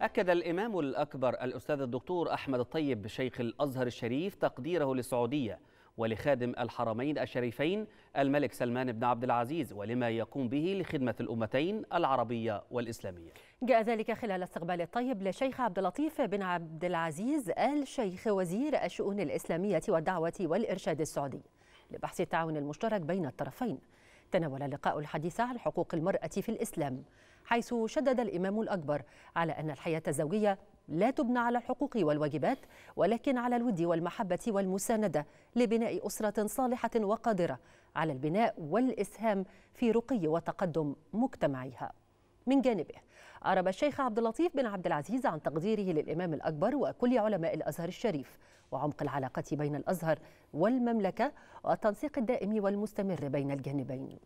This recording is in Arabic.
أكد الإمام الأكبر الأستاذ الدكتور أحمد الطيب شيخ الأزهر الشريف تقديره للسعودية ولخادم الحرمين الشريفين الملك سلمان بن عبد العزيز ولما يقوم به لخدمة الأمتين العربية والإسلامية جاء ذلك خلال استقبال الطيب للشيخ عبد اللطيف بن عبد العزيز آل شيخ وزير الشؤون الإسلامية والدعوة والإرشاد السعودي لبحث التعاون المشترك بين الطرفين تناول اللقاء الحديث عن حقوق المرأة في الإسلام حيث شدد الإمام الأكبر على أن الحياة الزوجية لا تبنى على الحقوق والواجبات ولكن على الود والمحبة والمساندة لبناء أسرة صالحة وقادرة على البناء والإسهام في رقي وتقدم مجتمعها من جانبه أعرب الشيخ عبد اللطيف بن عبد العزيز عن تقديره للإمام الأكبر وكل علماء الأزهر الشريف وعمق العلاقة بين الأزهر والمملكة والتنسيق الدائم والمستمر بين الجانبين